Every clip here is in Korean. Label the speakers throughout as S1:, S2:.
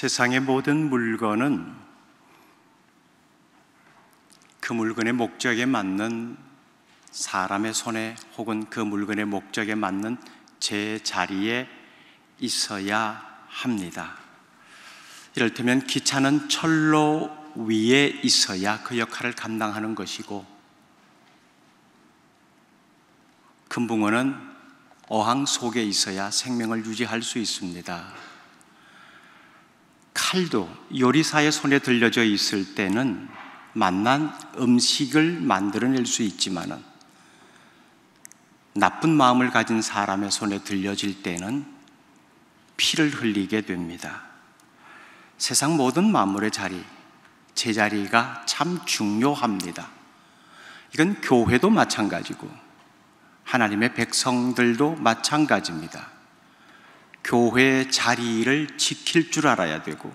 S1: 세상의 모든 물건은 그 물건의 목적에 맞는 사람의 손에 혹은 그 물건의 목적에 맞는 제 자리에 있어야 합니다. 이를테면 기차는 철로 위에 있어야 그 역할을 감당하는 것이고 금붕어는 어항 속에 있어야 생명을 유지할 수 있습니다. 칼도 요리사의 손에 들려져 있을 때는 만난 음식을 만들어낼 수있지만 나쁜 마음을 가진 사람의 손에 들려질 때는 피를 흘리게 됩니다. 세상 모든 만물의 자리, 제자리가 참 중요합니다. 이건 교회도 마찬가지고 하나님의 백성들도 마찬가지입니다. 교회 자리를 지킬 줄 알아야 되고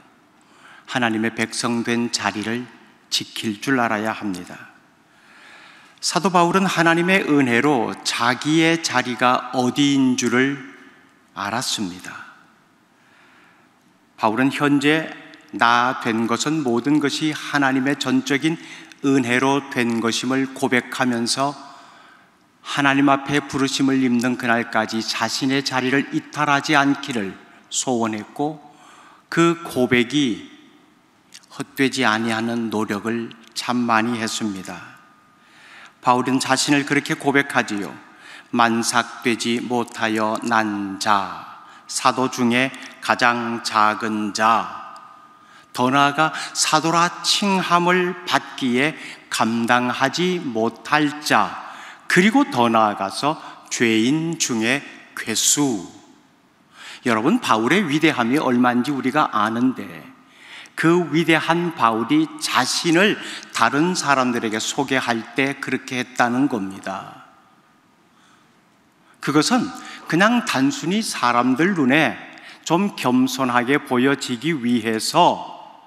S1: 하나님의 백성된 자리를 지킬 줄 알아야 합니다. 사도 바울은 하나님의 은혜로 자기의 자리가 어디인 줄을 알았습니다. 바울은 현재 나 된 것은 모든 것이 하나님의 전적인 은혜로 된 것임을 고백하면서 하나님 앞에 부르심을 입는 그날까지 자신의 자리를 이탈하지 않기를 소원했고 그 고백이 헛되지 아니하는 노력을 참 많이 했습니다. 바울은 자신을 그렇게 고백하지요. 만삭되지 못하여 난 자, 사도 중에 가장 작은 자, 더 나아가 사도라 칭함을 받기에 감당하지 못할 자, 그리고 더 나아가서 죄인 중에 괴수. 여러분, 바울의 위대함이 얼마인지 우리가 아는데 그 위대한 바울이 자신을 다른 사람들에게 소개할 때 그렇게 했다는 겁니다. 그것은 그냥 단순히 사람들 눈에 좀 겸손하게 보여지기 위해서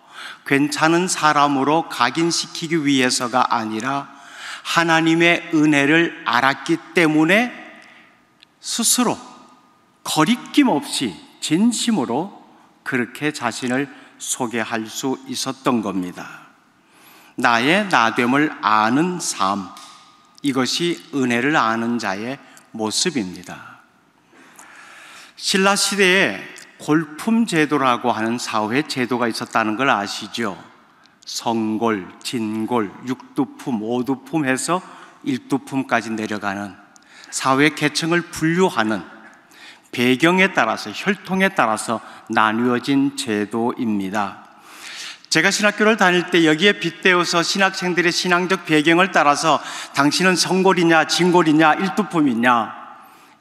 S1: 괜찮은 사람으로 각인시키기 위해서가 아니라 하나님의 은혜를 알았기 때문에 스스로 거리낌 없이 진심으로 그렇게 자신을 소개할 수 있었던 겁니다. 나의 나됨을 아는 삶, 이것이 은혜를 아는 자의 모습입니다. 신라 시대에 골품 제도라고 하는 사회 제도가 있었다는 걸 아시죠? 성골, 진골, 육두품, 오두품 에서 일두품까지 내려가는 사회 계층을 분류하는 배경에 따라서 혈통에 따라서 나누어진 제도입니다. 제가 신학교를 다닐 때 여기에 빗대어서 신학생들의 신앙적 배경을 따라서 당신은 성골이냐, 진골이냐, 일두품이냐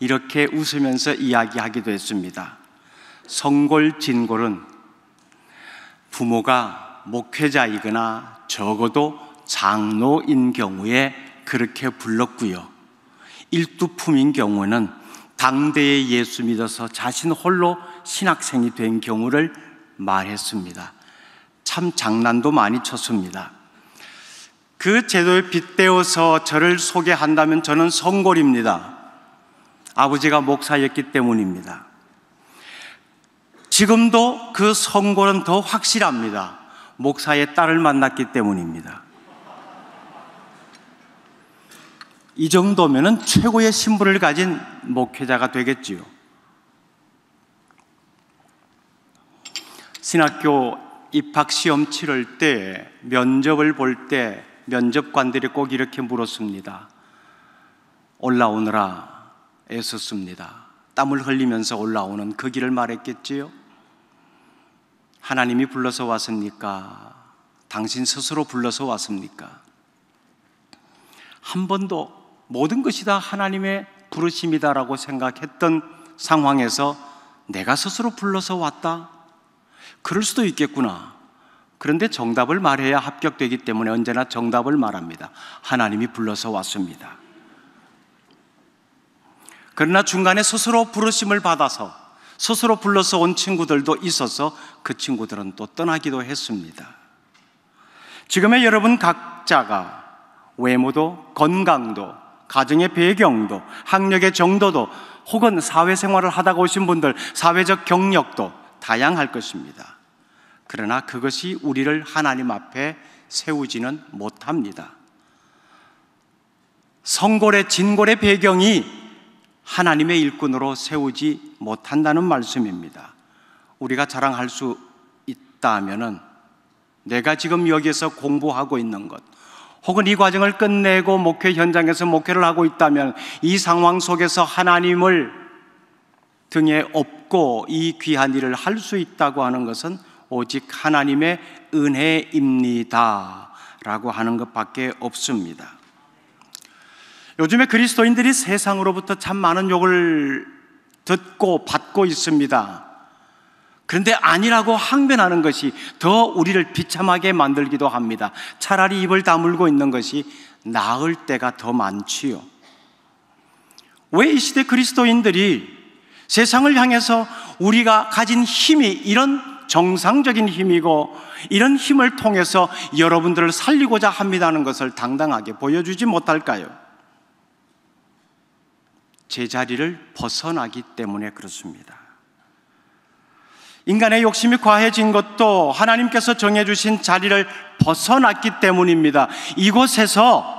S1: 이렇게 웃으면서 이야기하기도 했습니다. 성골, 진골은 부모가 목회자이거나 적어도 장로인 경우에 그렇게 불렀고요. 일두품인 경우는 당대의 예수 믿어서 자신 홀로 신학생이 된 경우를 말했습니다. 참 장난도 많이 쳤습니다. 그 제도에 빗대어서 저를 소개한다면 저는 성골입니다. 아버지가 목사였기 때문입니다. 지금도 그 성골은 더 확실합니다. 목사의 딸을 만났기 때문입니다. 이정도면 최고의 신분을 가진 목회자가 되겠지요. 신학교 입학 시험 치를 때 면접을 볼 때 면접관들이 꼭 이렇게 물었습니다. 올라오느라 애썼습니다. 땀을 흘리면서 올라오는 그 길을 말했겠지요. 하나님이 불러서 왔습니까? 당신 스스로 불러서 왔습니까? 한 번도 모든 것이 다 하나님의 부르심이다라고 생각했던 상황에서 내가 스스로 불러서 왔다? 그럴 수도 있겠구나. 그런데 정답을 말해야 합격되기 때문에 언제나 정답을 말합니다. 하나님이 불러서 왔습니다. 그러나 중간에 스스로 부르심을 받아서 스스로 불러서 온 친구들도 있어서 그 친구들은 또 떠나기도 했습니다. 지금의 여러분 각자가 외모도 건강도 가정의 배경도 학력의 정도도 혹은 사회생활을 하다가 오신 분들 사회적 경력도 다양할 것입니다. 그러나 그것이 우리를 하나님 앞에 세우지는 못합니다. 성골의 진골의 배경이 하나님의 일꾼으로 세우지 못한다는 말씀입니다. 우리가 자랑할 수 있다면은 내가 지금 여기에서 공부하고 있는 것, 혹은 이 과정을 끝내고 목회 현장에서 목회를 하고 있다면 이 상황 속에서 하나님을 등에 업고 이 귀한 일을 할 수 있다고 하는 것은 오직 하나님의 은혜입니다. 라고 하는 것밖에 없습니다. 요즘에 그리스도인들이 세상으로부터 참 많은 욕을 듣고 받고 있습니다. 그런데 아니라고 항변하는 것이 더 우리를 비참하게 만들기도 합니다. 차라리 입을 다물고 있는 것이 나을 때가 더 많지요. 왜 이 시대 그리스도인들이 세상을 향해서 우리가 가진 힘이 이런 정상적인 힘이고 이런 힘을 통해서 여러분들을 살리고자 합니다는 것을 당당하게 보여주지 못할까요? 제자리를 벗어나기 때문에 그렇습니다. 인간의 욕심이 과해진 것도 하나님께서 정해주신 자리를 벗어났기 때문입니다. 이곳에서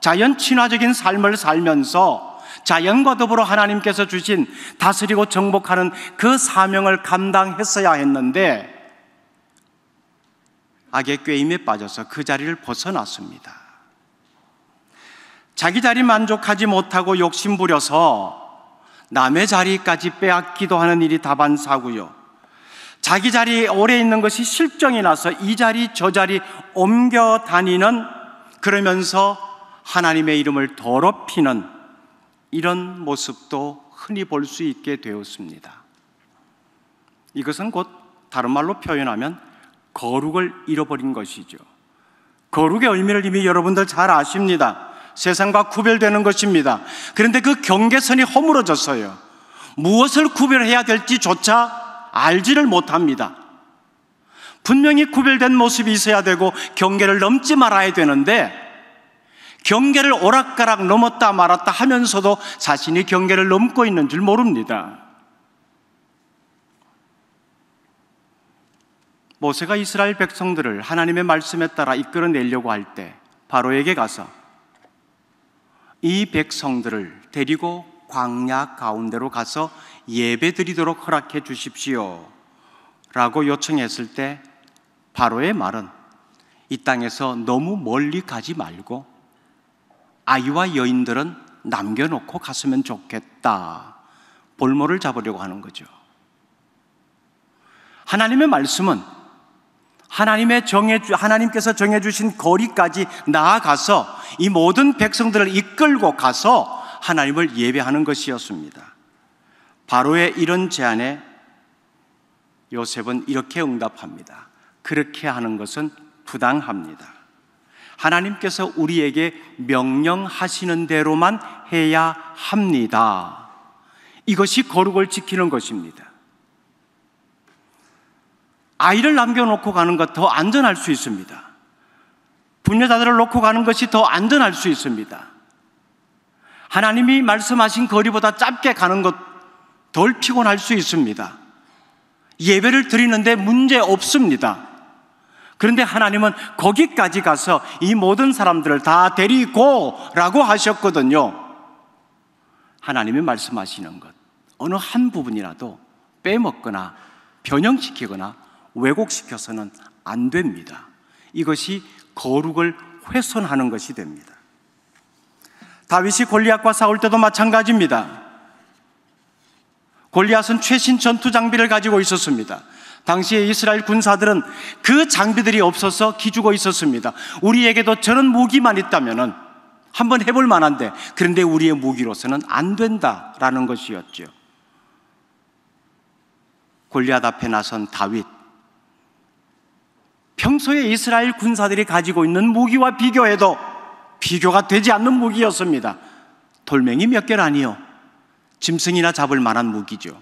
S1: 자연 친화적인 삶을 살면서 자연과 더불어 하나님께서 주신 다스리고 정복하는 그 사명을 감당했어야 했는데 악의 꾀임에 빠져서 그 자리를 벗어났습니다. 자기 자리 만족하지 못하고 욕심부려서 남의 자리까지 빼앗기도 하는 일이 다반사고요. 자기 자리에 오래 있는 것이 실정이 나서 이 자리 저 자리 옮겨 다니는 그러면서 하나님의 이름을 더럽히는 이런 모습도 흔히 볼 수 있게 되었습니다. 이것은 곧 다른 말로 표현하면 거룩을 잃어버린 것이죠. 거룩의 의미를 이미 여러분들 잘 아십니다. 세상과 구별되는 것입니다. 그런데 그 경계선이 허물어졌어요. 무엇을 구별해야 될지조차 알지를 못합니다. 분명히 구별된 모습이 있어야 되고 경계를 넘지 말아야 되는데 경계를 오락가락 넘었다 말았다 하면서도 자신이 경계를 넘고 있는 줄 모릅니다. 모세가 이스라엘 백성들을 하나님의 말씀에 따라 이끌어내려고 할 때 바로에게 가서 이 백성들을 데리고 광야 가운데로 가서 예배 드리도록 허락해 주십시오. 라고 요청했을 때 바로의 말은 이 땅에서 너무 멀리 가지 말고 아이와 여인들은 남겨놓고 갔으면 좋겠다. 볼모를 잡으려고 하는 거죠. 하나님의 말씀은 하나님의 정해 하나님께서 정해 주신 거리까지 나아가서 이 모든 백성들을 이끌고 가서 하나님을 예배하는 것이었습니다. 바로의 이런 제안에 요셉은 이렇게 응답합니다. 그렇게 하는 것은 부당합니다. 하나님께서 우리에게 명령하시는 대로만 해야 합니다. 이것이 거룩을 지키는 것입니다. 아이를 남겨놓고 가는 것 더 안전할 수 있습니다. 분녀자들을 놓고 가는 것이 더 안전할 수 있습니다. 하나님이 말씀하신 거리보다 짧게 가는 것 덜 피곤할 수 있습니다. 예배를 드리는데 문제 없습니다. 그런데 하나님은 거기까지 가서 이 모든 사람들을 다 데리고 라고 하셨거든요. 하나님이 말씀하시는 것, 어느 한 부분이라도 빼먹거나 변형시키거나 왜곡시켜서는 안 됩니다. 이것이 거룩을 훼손하는 것이 됩니다. 다윗이 골리앗과 싸울 때도 마찬가지입니다. 골리앗은 최신 전투 장비를 가지고 있었습니다. 당시에 이스라엘 군사들은 그 장비들이 없어서 기죽어 있었습니다. 우리에게도 저런 무기만 있다면 한번 해볼 만한데 그런데 우리의 무기로서는 안 된다라는 것이었죠. 골리앗 앞에 나선 다윗 평소에 이스라엘 군사들이 가지고 있는 무기와 비교해도 비교가 되지 않는 무기였습니다. 돌멩이 몇 개라니요. 짐승이나 잡을 만한 무기죠.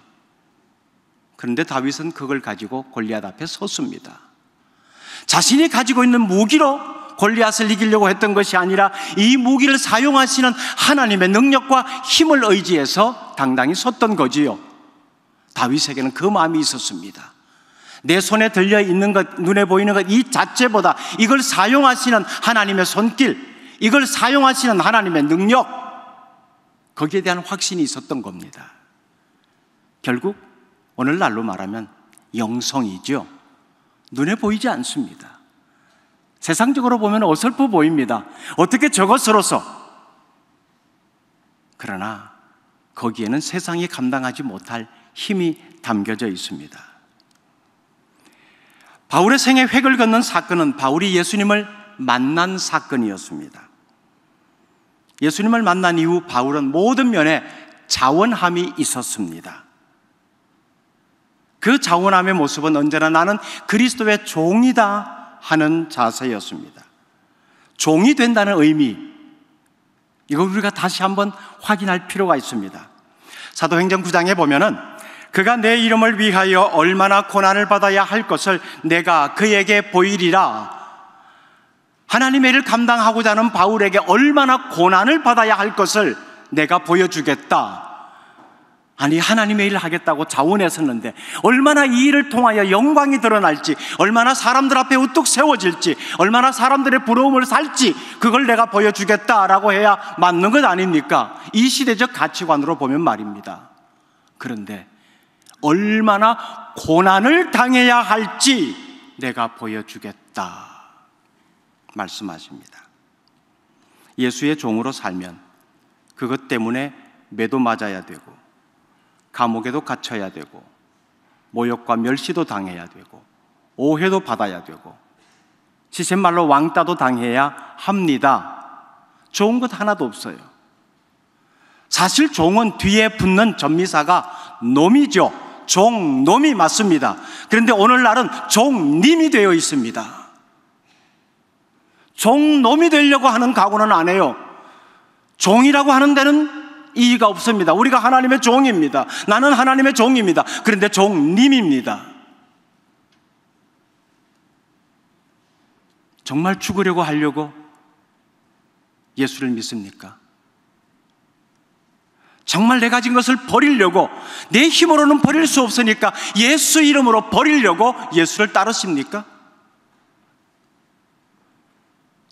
S1: 그런데 다윗은 그걸 가지고 골리앗 앞에 섰습니다. 자신이 가지고 있는 무기로 골리앗을 이기려고 했던 것이 아니라 이 무기를 사용하시는 하나님의 능력과 힘을 의지해서 당당히 섰던 거지요. 다윗에게는 그 마음이 있었습니다. 내 손에 들려 있는 것, 눈에 보이는 것 이 자체보다 이걸 사용하시는 하나님의 손길, 이걸 사용하시는 하나님의 능력, 거기에 대한 확신이 있었던 겁니다. 결국, 오늘날로 말하면 영성이죠. 눈에 보이지 않습니다. 세상적으로 보면 어설퍼 보입니다. 어떻게 저것으로서? 그러나, 거기에는 세상이 감당하지 못할 힘이 담겨져 있습니다. 바울의 생애 획을 걷는 사건은 바울이 예수님을 만난 사건이었습니다. 예수님을 만난 이후 바울은 모든 면에 자원함이 있었습니다. 그 자원함의 모습은 언제나 나는 그리스도의 종이다 하는 자세였습니다. 종이 된다는 의미, 이거 우리가 다시 한번 확인할 필요가 있습니다. 사도행전 9장에 보면은 그가 내 이름을 위하여 얼마나 고난을 받아야 할 것을 내가 그에게 보이리라. 하나님의 일을 감당하고자 하는 바울에게 얼마나 고난을 받아야 할 것을 내가 보여주겠다. 아니, 하나님의 일을 하겠다고 자원했었는데, 얼마나 이 일을 통하여 영광이 드러날지, 얼마나 사람들 앞에 우뚝 세워질지, 얼마나 사람들의 부러움을 살지, 그걸 내가 보여주겠다라고 해야 맞는 것 아닙니까? 이 시대적 가치관으로 보면 말입니다. 그런데 얼마나 고난을 당해야 할지 내가 보여주겠다. 말씀하십니다. 예수의 종으로 살면 그것 때문에 매도 맞아야 되고, 감옥에도 갇혀야 되고, 모욕과 멸시도 당해야 되고, 오해도 받아야 되고, 시쳇말로 왕따도 당해야 합니다. 좋은 것 하나도 없어요. 사실 종은 뒤에 붙는 전미사가 놈이죠. 종놈이 맞습니다. 그런데 오늘날은 종님이 되어 있습니다. 종놈이 되려고 하는 각오는 안 해요. 종이라고 하는 데는 이의가 없습니다. 우리가 하나님의 종입니다. 나는 하나님의 종입니다. 그런데 종님입니다. 정말 죽으려고 하려고 예수를 믿습니까? 정말 내가 진 것을 버리려고 내 힘으로는 버릴 수 없으니까 예수 이름으로 버리려고 예수를 따르십니까?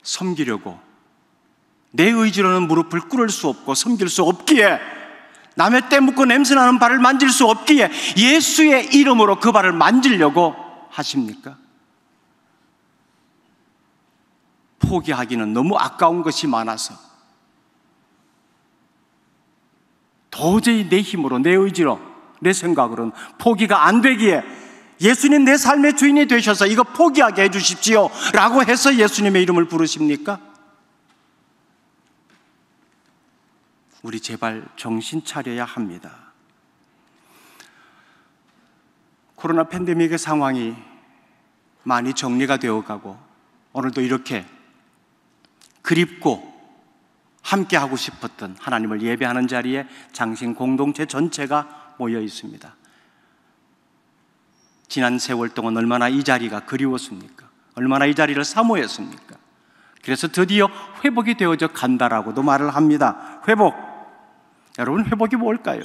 S1: 섬기려고 내 의지로는 무릎을 꿇을 수 없고 섬길 수 없기에 남의 때 묻고 냄새나는 발을 만질 수 없기에 예수의 이름으로 그 발을 만지려고 하십니까? 포기하기는 너무 아까운 것이 많아서 도저히 내 힘으로, 내 의지로, 내 생각으로는 포기가 안 되기에 예수님 내 삶의 주인이 되셔서 이거 포기하게 해주십시오. 라고 해서 예수님의 이름을 부르십니까? 우리 제발 정신 차려야 합니다. 코로나 팬데믹의 상황이 많이 정리가 되어 가고 오늘도 이렇게 그립고 함께 하고 싶었던 하나님을 예배하는 자리에 장신 공동체 전체가 모여 있습니다. 지난 세월 동안 얼마나 이 자리가 그리웠습니까? 얼마나 이 자리를 사모했습니까? 그래서 드디어 회복이 되어져 간다라고도 말을 합니다. 회복. 여러분, 회복이 뭘까요?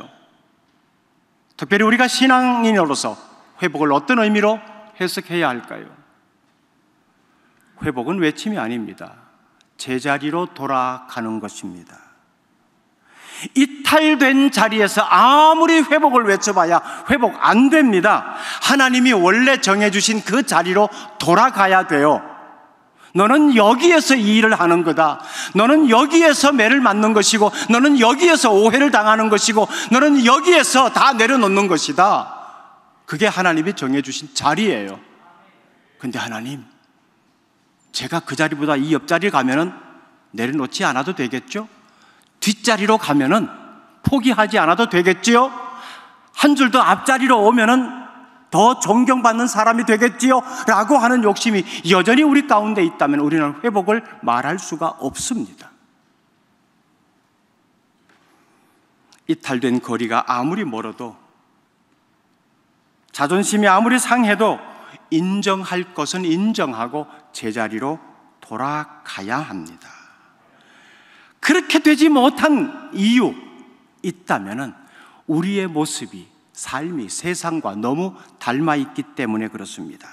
S1: 특별히 우리가 신앙인으로서 회복을 어떤 의미로 해석해야 할까요? 회복은 외침이 아닙니다. 제자리로 돌아가는 것입니다. 이탈된 자리에서 아무리 회복을 외쳐봐야 회복 안 됩니다. 하나님이 원래 정해주신 그 자리로 돌아가야 돼요. 너는 여기에서 이 일을 하는 거다. 너는 여기에서 매를 맞는 것이고, 너는 여기에서 오해를 당하는 것이고, 너는 여기에서 다 내려놓는 것이다. 그게 하나님이 정해주신 자리예요. 근데 하나님, 제가 그 자리보다 이 옆자리를 가면은 내려놓지 않아도 되겠죠? 뒷자리로 가면은 포기하지 않아도 되겠지요? 한줄 더 앞자리로 오면은 더 존경받는 사람이 되겠지요? 라고 하는 욕심이 여전히 우리 가운데 있다면 우리는 회복을 말할 수가 없습니다. 이탈된 거리가 아무리 멀어도 자존심이 아무리 상해도 인정할 것은 인정하고 제자리로 돌아가야 합니다. 그렇게 되지 못한 이유 있다면 우리의 모습이 삶이 세상과 너무 닮아 있기 때문에 그렇습니다.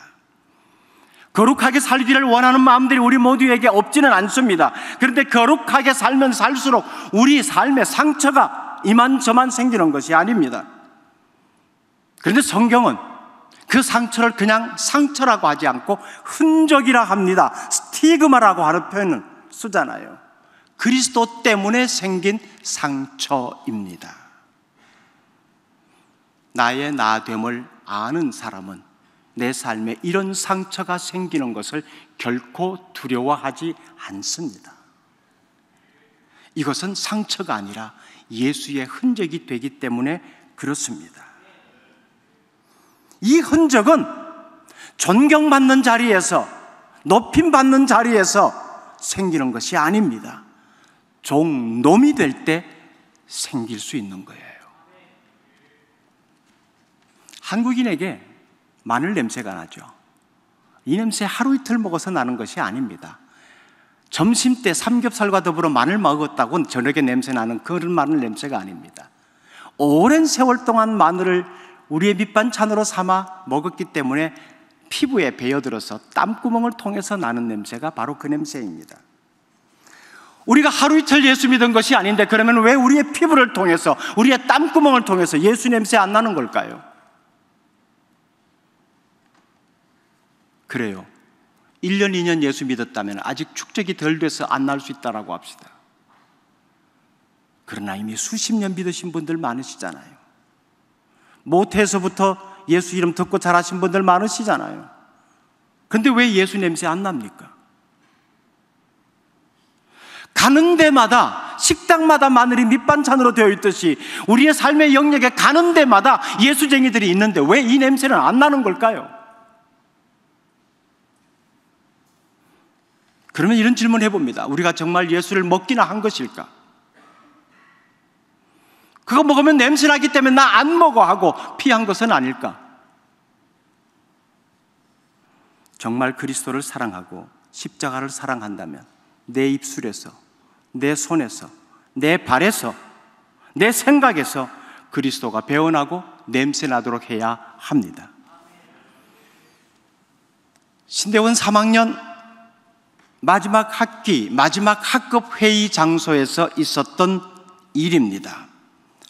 S1: 거룩하게 살기를 원하는 마음들이 우리 모두에게 없지는 않습니다. 그런데 거룩하게 살면 살수록 우리 삶에 상처가 이만저만 생기는 것이 아닙니다. 그런데 성경은 그 상처를 그냥 상처라고 하지 않고 흔적이라 합니다. 스티그마라고 하는 표현을 쓰잖아요. 그리스도 때문에 생긴 상처입니다. 나의 나됨을 아는 사람은 내 삶에 이런 상처가 생기는 것을 결코 두려워하지 않습니다. 이것은 상처가 아니라 예수의 흔적이 되기 때문에 그렇습니다. 이 흔적은 존경받는 자리에서 높임받는 자리에서 생기는 것이 아닙니다. 종놈이 될 때 생길 수 있는 거예요. 한국인에게 마늘 냄새가 나죠. 이 냄새 하루 이틀 먹어서 나는 것이 아닙니다. 점심 때 삼겹살과 더불어 마늘 먹었다고 저녁에 냄새 나는 그런 마늘 냄새가 아닙니다. 오랜 세월 동안 마늘을 우리의 밑반찬으로 삼아 먹었기 때문에 피부에 베어들어서 땀구멍을 통해서 나는 냄새가 바로 그 냄새입니다. 우리가 하루 이틀 예수 믿은 것이 아닌데 그러면 왜 우리의 피부를 통해서 우리의 땀구멍을 통해서 예수 냄새 안 나는 걸까요? 그래요. 1년, 2년 예수 믿었다면 아직 축적이 덜 돼서 안 날 수 있다라고 합시다. 그러나 이미 수십 년 믿으신 분들 많으시잖아요. 모태에서부터 예수 이름 듣고 자라신 분들 많으시잖아요. 근데 왜 예수 냄새 안 납니까? 가는 데마다 식당마다 마늘이 밑반찬으로 되어 있듯이 우리의 삶의 영역에 가는 데마다 예수쟁이들이 있는데 왜 이 냄새는 안 나는 걸까요? 그러면 이런 질문을 해봅니다. 우리가 정말 예수를 먹기나 한 것일까? 그거 먹으면 냄새나기 때문에 나 안 먹어 하고 피한 것은 아닐까? 정말 그리스도를 사랑하고 십자가를 사랑한다면 내 입술에서, 내 손에서, 내 발에서, 내 생각에서 그리스도가 배어나고 냄새나도록 해야 합니다. 신대원 3학년 마지막 학기, 마지막 학급 회의 장소에서 있었던 일입니다.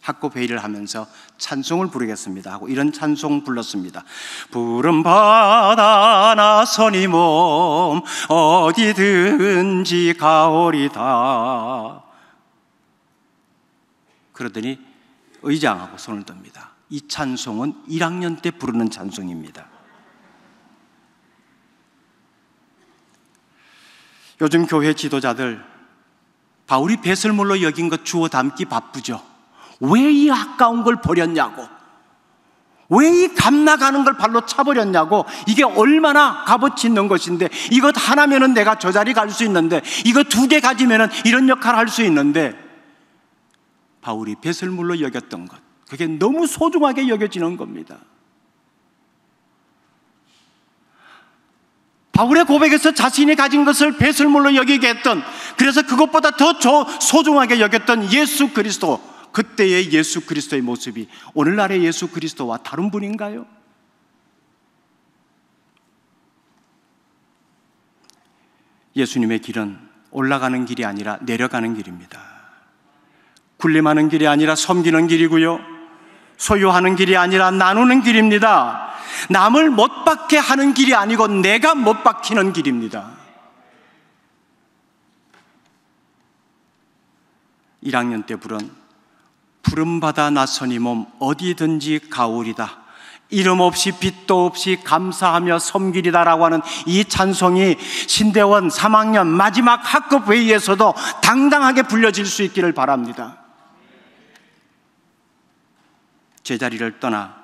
S1: 학고 회의를 하면서 찬송을 부르겠습니다 하고 이런 찬송 불렀습니다. 부름 받아 나선이몸 어디든지 가오리다. 그러더니 의장하고 손을 뜹니다이 찬송은 1학년 때 부르는 찬송입니다. 요즘 교회 지도자들 바울이 배설물로 여긴 것 주워 담기 바쁘죠. 왜이 아까운 걸 버렸냐고. 왜 이 감나가는 걸 발로 차버렸냐고. 이게 얼마나 값어치 있는 것인데 이것 하나면은 내가 저 자리 갈 수 있는데 이거 두 개 가지면은 이런 역할을 할 수 있는데 바울이 배설물로 여겼던 것. 그게 너무 소중하게 여겨지는 겁니다. 바울의 고백에서 자신이 가진 것을 배설물로 여기게 했던, 그래서 그것보다 더 소중하게 여겼던 예수 그리스도. 그때의 예수 그리스도의 모습이 오늘날의 예수 그리스도와 다른 분인가요? 예수님의 길은 올라가는 길이 아니라 내려가는 길입니다. 군림하는 길이 아니라 섬기는 길이고요. 소유하는 길이 아니라 나누는 길입니다. 남을 못 박게 하는 길이 아니고 내가 못 박히는 길입니다. 1학년 때 부른 부름받아 나서니 몸 어디든지 가오리다. 이름 없이 빛도 없이 감사하며 섬길이다라고 하는 이 찬송이 신대원 3학년 마지막 학급 회의에서도 당당하게 불려질 수 있기를 바랍니다. 제자리를 떠나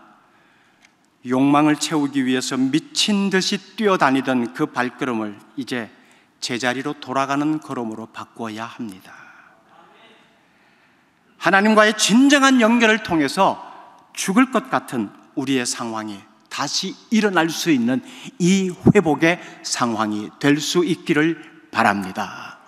S1: 욕망을 채우기 위해서 미친 듯이 뛰어다니던 그 발걸음을 이제 제자리로 돌아가는 걸음으로 바꿔야 합니다. 하나님과의 진정한 연결을 통해서 죽을 것 같은 우리의 상황이 다시 일어날 수 있는 이 회복의 상황이 될 수 있기를 바랍니다.